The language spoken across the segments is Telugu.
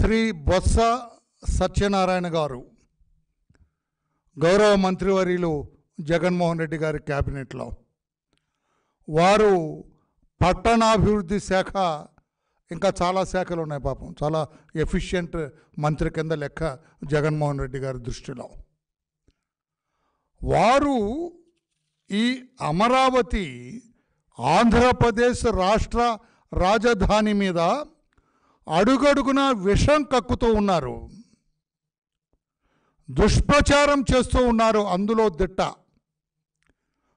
శ్రీ బొత్స సత్యనారాయణ గారు గౌరవ మంత్రివర్యులు జగన్మోహన్ రెడ్డి గారి క్యాబినెట్లో వారు పట్టణాభివృద్ధి శాఖ ఇంకా చాలా శాఖలు ఉన్నాయి పాపం చాలా ఎఫిషియెంట్ మంత్రి కింద లెక్క జగన్మోహన్ రెడ్డి గారి దృష్టిలో వారు ఈ అమరావతి ఆంధ్రప్రదేశ్ రాష్ట్ర రాజధాని మీద అడుగడుగున విషం కక్కుతూ ఉన్నారు దుష్ప్రచారం చేస్తూ ఉన్నారు అందులో దిట్ట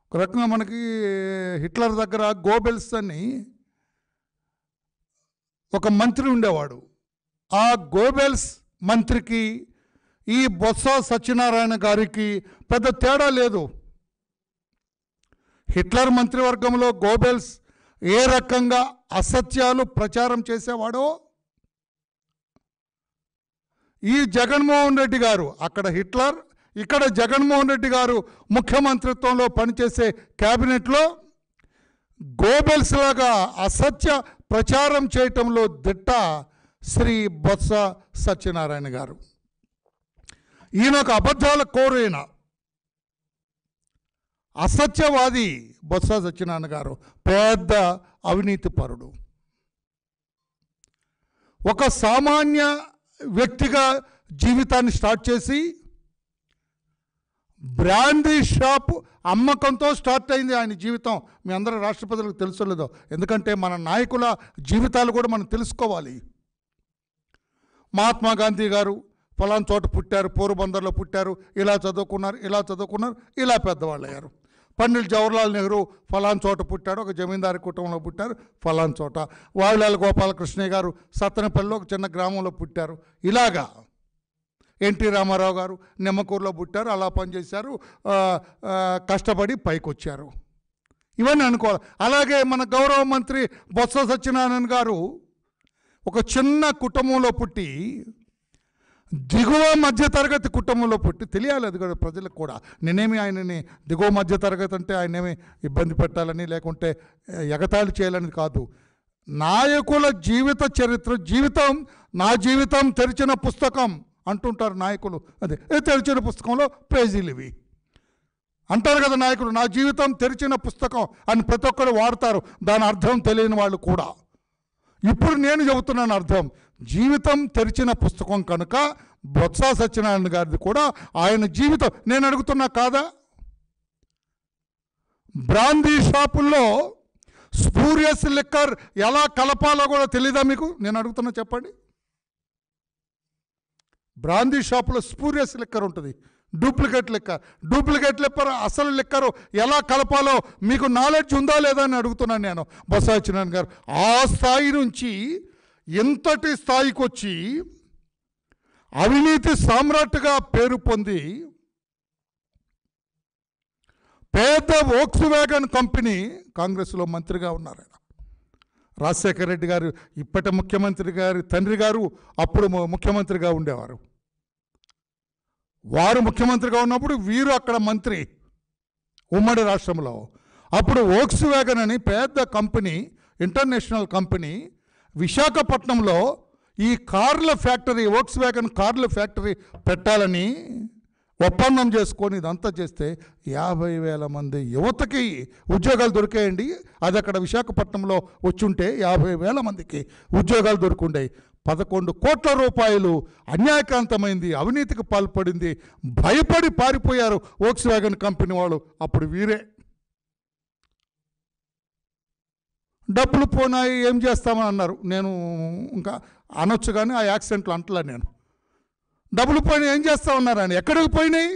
ఒక రకంగా మనకి హిట్లర్ దగ్గర గోబెల్స్ అని ఒక మంత్రి ఉండేవాడు ఆ గోబెల్స్ మంత్రికి ఈ బొత్స సత్యనారాయణ గారికి పెద్ద తేడా లేదు హిట్లర్ మంత్రివర్గంలో గోబెల్స్ ఏ రకంగా అసత్యాలు ప్రచారం చేసేవాడో ఈ జగన్మోహన్ రెడ్డి గారు అక్కడ హిట్లర్ ఇక్కడ జగన్మోహన్ రెడ్డి గారు ముఖ్యమంత్రిత్వంలో పనిచేసే క్యాబినెట్లో గోబెల్స్ లాగా అసత్య ప్రచారం చేయటంలో దిట్ట శ్రీ బొత్స సత్యనారాయణ గారు ఈయన ఒక అబద్ధాల కోరైన అసత్యవాది బొత్స సత్యనారాయణ గారు పెద్ద అవినీతిపరుడు ఒక సామాన్య వ్యక్తిగా జీవితాన్ని స్టార్ట్ చేసి బ్రాండీ షాప్ అమ్మకంతో స్టార్ట్ అయింది ఆయన జీవితం మీ అందరూ రాష్ట్రపతులకు తెలుసలేదో ఎందుకంటే మన నాయకుల జీవితాలు కూడా మనం తెలుసుకోవాలి మహాత్మా గాంధీ గారు ఫలాన్ చోట పుట్టారు పోరుబందర్లో పుట్టారు ఇలా చదువుకున్నారు ఇలా చదువుకున్నారు ఇలా పెద్దవాళ్ళు అయ్యారు పండిట్ జవహర్లాల్ నెహ్రూ ఫలాన్ చోట పుట్టాడు ఒక జమీందారి కుటుంబంలో పుట్టారు ఫలాన్ చోట వాళ్ళ గోపాలకృష్ణయ్య గారు సత్తనపల్లిలో ఒక చిన్న గ్రామంలో పుట్టారు ఇలాగా ఎన్టీ రామారావు గారు నిమ్మకూరులో పుట్టారు అలా పనిచేశారు కష్టపడి పైకొచ్చారు ఇవన్నీ అనుకోవాలి అలాగే మన గౌరవ మంత్రి బొత్స సత్యనారాయణ గారు ఒక చిన్న కుటుంబంలో పుట్టి దిగువ మధ్యతరగతి కుటుంబంలో పుట్టి తెలియాలి అది కూడా ప్రజలకు కూడా నేనేమి ఆయనని దిగువ మధ్యతరగతి అంటే ఆయనేమి ఇబ్బంది పెట్టాలని లేకుంటే ఎగతాళి చేయాలని కాదు నాయకుల జీవిత చరిత్ర జీవితం నా జీవితం తెరిచిన పుస్తకం అంటుంటారు నాయకులు అదే తెరిచిన పుస్తకంలో పేజీలు ఇవి అంటారు కదా నాయకులు నా జీవితం తెరిచిన పుస్తకం అని ప్రతి ఒక్కరు వాడతారు దాని అర్థం తెలియని వాళ్ళు కూడా ఇప్పుడు నేను చెబుతున్నాను అర్థం జీవితం తెరిచిన పుస్తకం కనుక బొత్స సత్యనారాయణ గారిది కూడా ఆయన జీవితం నేను అడుగుతున్నా కాదా బ్రాందీ షాపుల్లో స్పూరియస్ లిక్కర్ ఎలా కలపాలో కూడా తెలీదా మీకు నేను అడుగుతున్నా చెప్పండి బ్రాందీ షాపులో స్పూరియస్ లిక్కర్ ఉంటుంది డూప్లికేట్ లిక్కర్ డూప్లికేట్ లిక్కర్ అసలు లిక్కరు ఎలా కలపాలో మీకు నాలెడ్జ్ ఉందా లేదా అని అడుగుతున్నాను నేను బొత్స సత్యనారాయణ గారు ఆ స్థాయి నుంచి ఇంతటి స్థాయికొచ్చి అవినీతి సామ్రాట్గా పేరు పొంది పేద ఓక్స్ వ్యాగన్ కంపెనీ కాంగ్రెస్లో మంత్రిగా ఉన్నారు ఆయన రాజశేఖర రెడ్డి గారు ఇప్పటి ముఖ్యమంత్రి గారి తండ్రి గారు అప్పుడు ముఖ్యమంత్రిగా ఉండేవారు వారు ముఖ్యమంత్రిగా ఉన్నప్పుడు వీరు అక్కడ మంత్రి ఉమ్మడి రాష్ట్రంలో అప్పుడు ఓక్స్ వ్యాగన్ అని పెద్ద కంపెనీ ఇంటర్నేషనల్ కంపెనీ విశాఖపట్నంలో ఈ కార్ల ఫ్యాక్టరీ వోక్స్ వ్యాగన్ కార్ల ఫ్యాక్టరీ పెట్టాలని ఒప్పందం చేసుకొని ఇదంతా చేస్తే యాభై వేల మంది యువతకి ఉద్యోగాలు దొరికాయండి అది అక్కడ విశాఖపట్నంలో వచ్చుంటే యాభై వేల మందికి ఉద్యోగాలు దొరుకుండే పదకొండు కోట్ల రూపాయలు అన్యాయకాంతమైంది అవినీతికి పాల్పడింది భయపడి పారిపోయారు వోక్స్ వ్యాగన్ కంపెనీ వాళ్ళు అప్పుడు వీరే డబ్బులు పోనాయి ఏం చేస్తామని అన్నారు నేను ఇంకా అనొచ్చు కానీ ఆ యాక్సిడెంట్లు అంటలే నేను డబ్బులు పోయినాయి ఏం చేస్తా ఉన్నారు ఆయన ఎక్కడికి పోయినాయి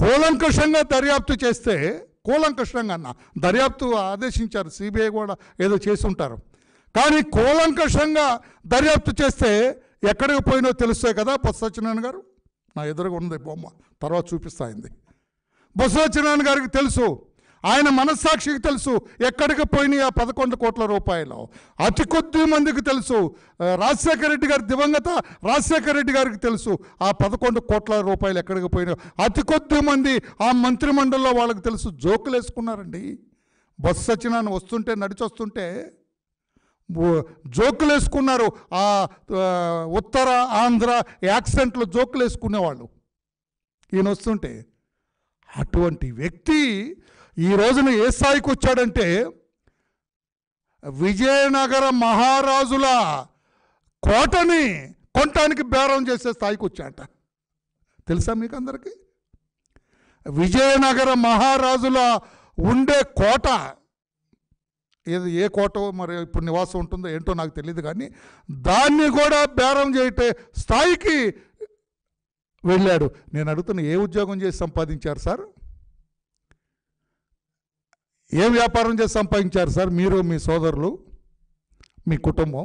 కూలంకషంగా దర్యాప్తు చేస్తే కూలంకషంగా అన్న దర్యాప్తు ఆదేశించారు సిబిఐ కూడా ఏదో చేసి ఉంటారు కానీ కూలంకషంగా దర్యాప్తు చేస్తే ఎక్కడికి పోయినో తెలుస్తే కదా బొత్స సత్యనారాయణ గారు నా ఎదురుగా ఉంది బొమ్మ తర్వాత చూపిస్తా అయింది బొత్స సత్యనారాయణ గారికి తెలుసు ఆయన మనస్సాక్షికి తెలుసు ఎక్కడికి పోయినాయి ఆ పదకొండు కోట్ల రూపాయలు అతి కొద్ది మందికి తెలుసు రాజశేఖర రెడ్డి గారి దివంగత రాజశేఖర రెడ్డి గారికి తెలుసు ఆ పదకొండు కోట్ల రూపాయలు ఎక్కడికి పోయినాయో అతి కొద్ది మంది ఆ మంత్రిమండలిలో వాళ్ళకి తెలుసు జోకులు వేసుకున్నారండి బస్సు సచినాన్ని వస్తుంటే నడిచొస్తుంటే జోకులు వేసుకున్నారు ఆ ఉత్తర ఆంధ్ర యాక్సెంట్లో జోకులు వేసుకునేవాళ్ళు ఈయన వస్తుంటే అటువంటి వ్యక్తి ఈ రోజున ఏ స్థాయికి వచ్చాడంటే విజయనగర మహారాజుల కోటని కొనటానికి బేరం చేసే స్థాయికి వచ్చాట తెలుసా మీకు అందరికీ విజయనగర మహారాజుల ఉండే కోట ఏది ఏ కోట మరి ఇప్పుడు నివాసం ఉంటుందో ఏంటో నాకు తెలియదు కానీ దాన్ని కూడా బేరం చేయటే స్థాయికి వెళ్ళాడు నేను అడుగుతున్న ఏ ఉద్యోగం చేసి సంపాదించారు సార్ ఏ వ్యాపారం చేసి సంపాదించారు సార్ మీరు మీ సోదరులు మీ కుటుంబం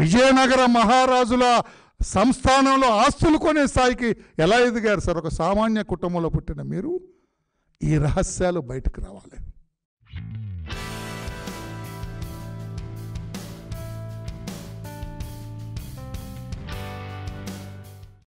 విజయనగర మహారాజుల సంస్థానంలో ఆస్తులు కొనే స్థాయికి ఎలా ఎదిగారు సార్ ఒక సామాన్య కుటుంబంలో పుట్టిన మీరు ఈ రహస్యాలు బయటకు రావాలి